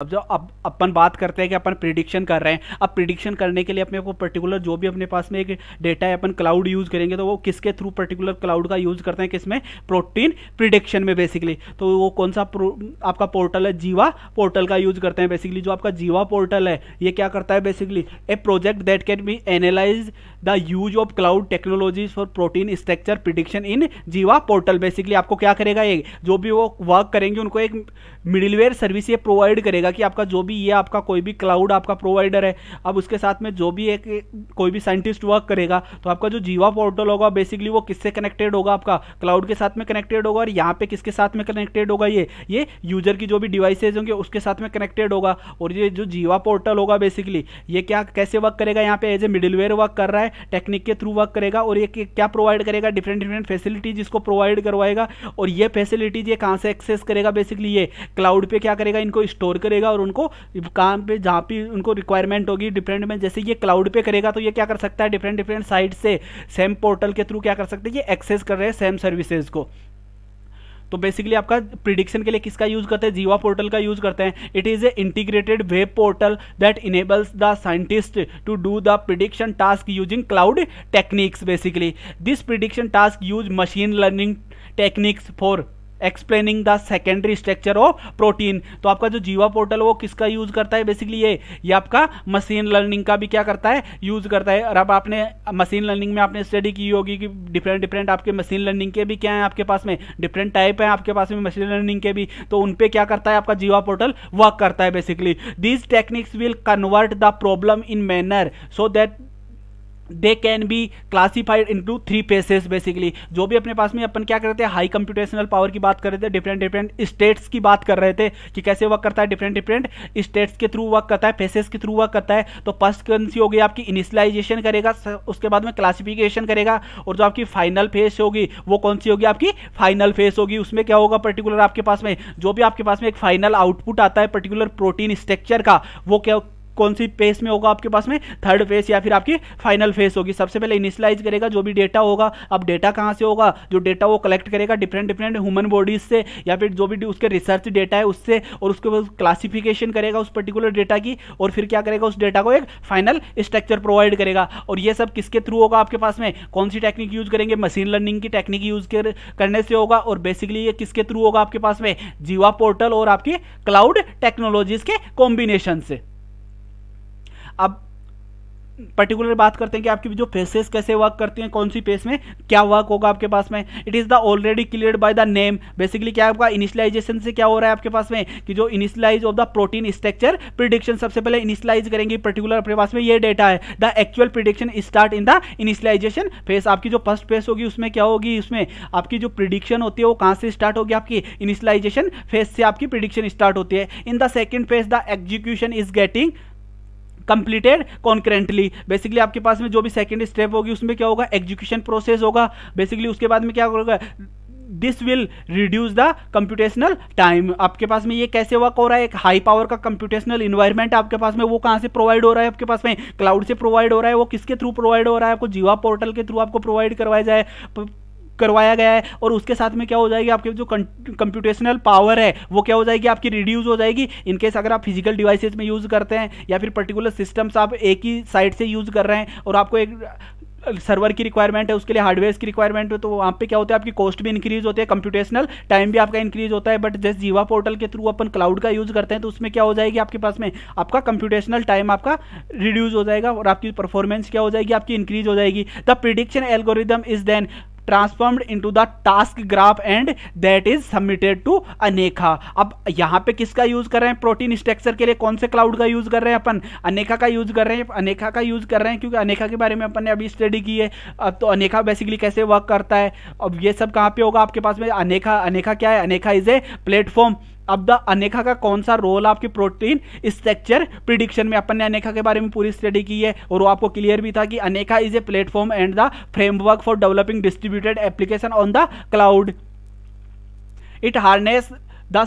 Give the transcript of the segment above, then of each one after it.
अब जो अब अपन बात करते हैं कि अपन प्रिडिक्शन कर रहे हैं अब प्रिडिक्शन करने के लिए अपने को पर्टिकुलर जो भी अपने पास में एक डेटा है अपन क्लाउड यूज़ करेंगे तो वो किसके थ्रू पर्टिकुलर क्लाउड का यूज़ करते हैं किसमें प्रोटीन प्रिडिक्शन में बेसिकली तो वो कौन सा आपका पोर्टल है जीवा पोर्टल का यूज़ करते हैं बेसिकली जो आपका जीवा पोर्टल है ये क्या करता है basically a project that can be analyze the use of cloud technologies for protein structure prediction in Jiva portal basically आपको क्या करेगा ये जो भी वो वर्क करेंगे उनको एक मिडिलवेयर सर्विस ये प्रोवाइड करेगा रहेगा कि आपका जो भी ये आपका कोई भी क्लाउड आपका प्रोवाइडर है अब उसके साथ में जो भी एक कोई भी साइंटिस्ट वर्क करेगा तो आपका जो जीवा पोर्टल होगा बेसिकली वो किससे कनेक्टेड होगा आपका क्लाउड के साथ में कनेक्टेड होगा और यहाँ पे किसके साथ में कनेक्टेड होगा ये ये यूजर की जो भी डिवाइसेज होंगे उसके साथ में कनेक्टेड होगा और ये जो जीवा पोर्टल होगा बेसिकली ये क्या कैसे वर्क करेगा यहाँ पे एज ए मिडिलवेयर वर्क कर रहा है टेक्निक के थ्रू वर्क करेगा और ये क्या प्रोवाइड करेगा डिफरेंट डिफरेंट फैसिलिटीज इसको प्रोवाइड करवाएगा और ये फैसिलिटीज ये कहाँ से एक्सेस करेगा बेसिकली ये क्लाउड पे क्या करेगा इनको स्टोर करेगा करेगा और उनको काम पे जहाँ पे उनको रिक्वायरमेंट होगी डिफरेंट में जैसे ये क्लाउड पे करेगा तो ये क्या कर सकता है डिफरेंट डिफरेंट साइट से सेम पोर्टल के थ्रू क्या कर सकते हैं ये एक्सेस कर रहे हैं सेम सर्विसेज को तो बेसिकली आपका प्रिडिक्शन के लिए किसका यूज करते हैं जीवा पोर्टल का यूज करते हैं it is a integrated web portal that enables the scientist to do the prediction task using cloud techniques basically this prediction task use machine learning techniques for explaining the secondary structure of protein तो आपका जो जीवा portal वो किसका use करता है basically ये ये आपका मशीन लर्निंग का भी क्या करता है यूज करता है और अब आपने मशीन लर्निंग में आपने स्टडी की होगी कि डिफरेंट डिफरेंट आपके मशीन लर्निंग के भी क्या है आपके पास में डिफरेंट टाइप है आपके पास में मशीन लर्निंग के भी तो उन पर क्या करता है आपका जीवा पोर्टल वर्क करता है basically these techniques will convert the problem in manner so that they can be classified into three phases basically जो भी अपने पास में अपन क्या करते हैं हाई कंप्यूटेशनल पावर की बात कर रहे थे डिफरेंट डिफरेंट स्टेट्स की बात कर रहे थे कि कैसे वर्क करता है डिफरेंट डिफरेंट स्टेट्स के थ्रू वर्क करता है फेसेस के थ्रू वर्क करता है तो फर्स्ट कौन सी होगी आपकी इनिशलाइजेशन करेगा उसके बाद में क्लासिफिकेशन करेगा और जो आपकी फाइनल फेस होगी वो कौन सी होगी आपकी फाइनल फेस होगी उसमें क्या होगा पर्टिकुलर आपके पास में जो भी आपके पास में एक फाइनल आउटपुट आता है पर्टिकुलर प्रोटीन स्ट्रक्चर का वो क्या कौन सी फेस में होगा आपके पास में थर्ड फेस या फिर आपकी फाइनल फेस होगी सबसे पहले इनिशलाइज करेगा जो भी डेटा होगा अब डेटा कहाँ से होगा जो डेटा वो कलेक्ट करेगा डिफरेंट डिफरेंट ह्यूमन बॉडीज से या फिर जो भी उसके रिसर्च डेटा है उससे और उसके बाद क्लासिफिकेशन करेगा उस पर्टिकुलर डेटा की और फिर क्या करेगा उस डेटा को एक फाइनल स्ट्रक्चर प्रोवाइड करेगा और ये सब किसके थ्रू होगा आपके पास में कौन सी टेक्निक यूज करेंगे मशीन लर्निंग की टेक्निक यूज कर, करने से होगा और बेसिकली ये किसके थ्रू होगा आपके पास में जीवा पोर्टल और आपकी क्लाउड टेक्नोलॉजीज के कॉम्बिनेशन से अब पर्टिकुलर बात करते हैं कि आपकी जो फेसेस कैसे वर्क करती हैं कौन सी फेस में क्या वर्क होगा आपके पास में it is the already clear by the name basically क्या आपका इनिशलाइजेशन से क्या हो रहा है आपके पास में कि जो initialize of the protein structure prediction सबसे पहले इनिशियलाइज करेंगे पर्टिकुलर अपने पास में ये डेटा है the actual prediction start in the initialization phase आपकी जो फर्स्ट फेस होगी उसमें क्या होगी उसमें आपकी जो प्रिडिक्शन होती है वो कहाँ से स्टार्ट होगी आपकी इनिशलाइजेशन फेस से आपकी प्रिडिक्शन स्टार्ट होती है in the second phase the execution is getting completed concurrently basically आपके पास में जो भी सेकेंड स्टेप होगी उसमें क्या होगा एग्जीक्यूशन प्रोसेस होगा बेसिकली उसके बाद में क्या होगा this will reduce the computational time आपके पास में ये कैसे वर्क हो रहा है एक हाई पावर का कंप्यूटेशनल इन्वायरमेंट आपके पास में वो कहाँ से प्रोवाइड हो रहा है आपके पास में क्लाउड से प्रोवाइड हो रहा है वो किसके थ्रू प्रोवाइड हो रहा है आपको जीवा पोर्टल के थ्रू आपको प्रोवाइड करवाया जाए करवाया गया है और उसके साथ में क्या हो जाएगी आपके जो कंप्यूटेशनल पावर है वो क्या हो जाएगी आपकी रिड्यूज़ हो जाएगी इनकेस अगर आप फिजिकल डिवाइसेज में यूज़ करते हैं या फिर पर्टिकुलर सिस्टम्स आप एक ही साइड से यूज़ कर रहे हैं और आपको एक सर्वर की रिक्वायरमेंट है उसके लिए हार्डवेयर की रिक्वायरमेंट है तो वहाँ पे क्या होता है आपकी कॉस्ट भी इंक्रीज होती है कंप्यूटेशनल टाइम भी आपका इंक्रीज होता है बट जस्ट जीवा पोर्टल के थ्रू अपन क्लाउड का यूज़ करते हैं तो उसमें क्या हो जाएगी आपके पास में आपका कंप्यूटेशनल टाइम आपका रिड्यूज़ हो जाएगा और आपकी परफॉर्मेंस क्या हो जाएगी आपकी इंक्रीज हो जाएगी the prediction algorithm is then transformed into the task graph and that is submitted to Aneka अब यहां पे किसका यूज कर रहे हैं प्रोटीन स्ट्रक्चर के लिए कौन से क्लाउड का यूज कर रहे हैं अपन अनेखा का यूज कर रहे हैं अनेखा का यूज कर रहे हैं क्योंकि अनेखा के बारे में अपन ने अभी स्टडी की है अब तो अनेखा बेसिकली कैसे वर्क करता है अब ये सब कहाँ पे होगा आपके पास में अनेखा अनेखा क्या है अनेखा इज ए प्लेटफॉर्म अब द अनेखा का कौन सा रोल आपकी प्रोटीन स्ट्रक्चर प्रिडिक्शन में अपन ने अनेखा के बारे में पूरी स्टडी की है और वो आपको क्लियर भी था कि Aneka is a platform and the framework for developing distributed application on the cloud it harness the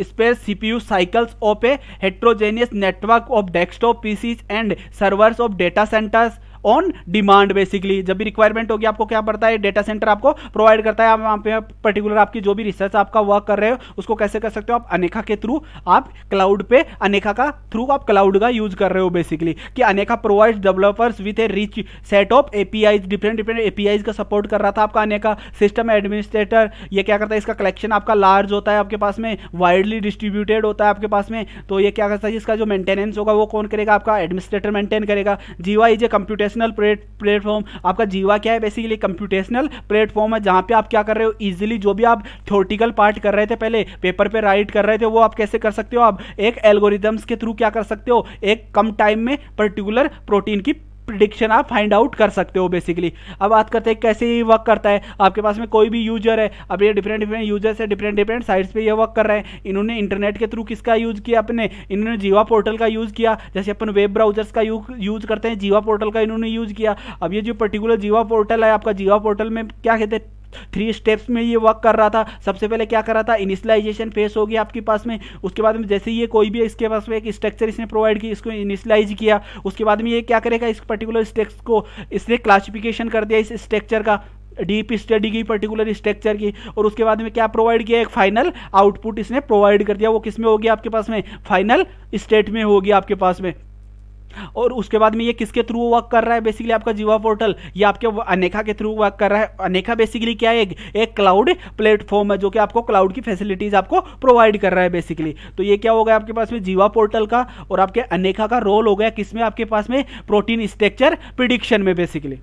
space CPU cycles of a heterogeneous network of desktop PCs and servers of data centers on demand basically जब भी requirement होगी आपको क्या पड़ता है data centre आपको provide करता है आप पे पर्टिकुलर आपकी जो भी रिसर्च आपका वर्क कर रहे हो उसको कैसे कर सकते हो आप अनेखा के थ्रू आप क्लाउड पे अनेखा का थ्रू आप क्लाउड का यूज कर रहे हो बेसिकली कि Aneka provide developers with a rich set of API different different API का सपोर्ट कर रहा था आपका अनेका सिस्टम एडमिनिस्ट्रेटर ये क्या करता है इसका कलेक्शन आपका लार्ज होता है आपके पास में वाइडली डिस्ट्रीब्यूटेड होता है आपके पास में तो ये क्या करता है इसका जो मेंटेनेंस होगा वो कौन करेगा आपका एडमिनिस्ट्रेटर मेंटेन करेगा जीवाई जे कंप्यूटर कंप्यूटेशनल प्लेटफॉर्म आपका जीवा क्या है बेसिकली कंप्यूटेशनल प्लेटफॉर्म है जहाँ पे आप क्या कर रहे हो ईजिली जो भी आप थोटिकल पार्ट कर रहे थे पहले पेपर पे राइट कर रहे थे वो आप कैसे कर सकते हो आप एक एल्गोरिदम्स के थ्रू क्या कर सकते हो एक कम टाइम में पर्टिकुलर प्रोटीन की प्रिडिक्शन आप फाइंड आउट कर सकते हो बेसिकली अब बात करते हैं कैसे ये वर्क करता है आपके पास में कोई भी यूजर है अब ये डिफरेंट डिफरेंट यूजर्स है डिफरेंट डिफरेंट साइट्स पे ये वर्क कर रहे हैं इन्होंने इंटरनेट के थ्रू किसका यूज़ किया अपने इन्होंने जीवा पोर्टल का यूज़ किया जैसे अपन वेब ब्राउजर्स का यूज़ करते हैं जीवा पोर्टल का इन्होंने यूज़ किया अब ये जो पर्टिकुलर जीवा पोर्टल है आपका जीवा पोर्टल में क्या कहते हैं थ्री स्टेप्स में ये वर्क कर रहा था सबसे पहले क्या कर रहा था इनिशलाइजेशन फेस होगी आपके पास में उसके बाद में जैसे ये कोई भी इसके पास में एक स्ट्रक्चर इसने प्रोवाइड की इसको इनिशलाइज किया उसके बाद में ये क्या करेगा इस पर्टिकुलर स्टेक्स को इसने क्लासिफिकेशन कर दिया इस स्ट्रक्चर का डीप स्टडी की पर्टिकुलर स्ट्रक्चर की और उसके बाद में क्या प्रोवाइड किया एक फाइनल आउटपुट इसने प्रोवाइड कर दिया वो किस में होगी आपके पास में फाइनल स्टेट में होगी आपके पास में और उसके बाद में ये किसके थ्रू वर्क कर रहा है बेसिकली आपका जीवा पोर्टल ये आपके अनेखा के थ्रू वर्क कर रहा है अनेखा बेसिकली क्या है एक एक क्लाउड प्लेटफॉर्म है जो कि आपको क्लाउड की फैसिलिटीज आपको प्रोवाइड कर रहा है बेसिकली तो ये क्या हो गया आपके पास में जीवा पोर्टल का और आपके अनेखा का रोल हो गया किसमें आपके पास में प्रोटीन स्ट्रक्चर प्रिडिक्शन में बेसिकली